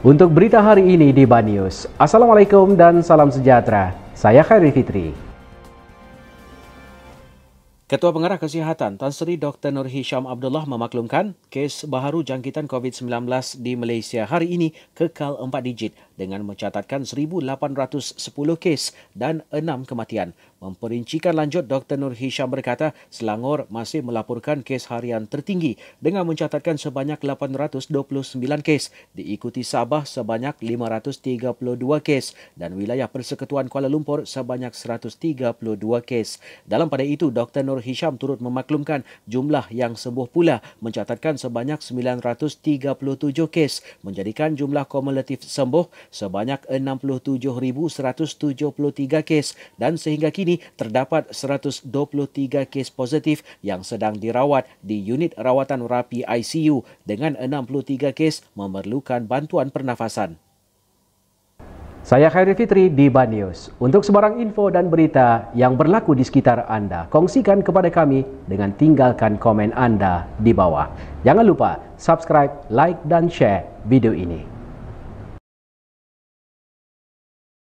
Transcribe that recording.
Untuk berita hari ini di Banyus, Assalamualaikum dan salam sejahtera. Saya Khairi Fitri. Ketua Pengarah Kesihatan Tan Sri Dr. Nur Hisham Abdullah memaklumkan kes baharu jangkitan COVID-19 di Malaysia hari ini kekal 4 digit dengan mencatatkan 1,810 kes dan 6 kematian. Memperincikan lanjut, Dr. Nur Hisham berkata Selangor masih melaporkan kes harian tertinggi dengan mencatatkan sebanyak 829 kes, diikuti Sabah sebanyak 532 kes dan wilayah Persekutuan Kuala Lumpur sebanyak 132 kes. Dalam pada itu, Dr. Nur Hisham turut memaklumkan jumlah yang sembuh pula mencatatkan sebanyak 937 kes, menjadikan jumlah kumulatif sembuh sebanyak 67,173 kes dan sehingga kini terdapat 123 kes positif yang sedang dirawat di unit rawatan rapi ICU dengan 63 kes memerlukan bantuan pernafasan. Saya Khairi Fitri di Banyus. Untuk sebarang info dan berita yang berlaku di sekitar Anda, kongsikan kepada kami dengan tinggalkan komen Anda di bawah. Jangan lupa subscribe, like dan share video ini.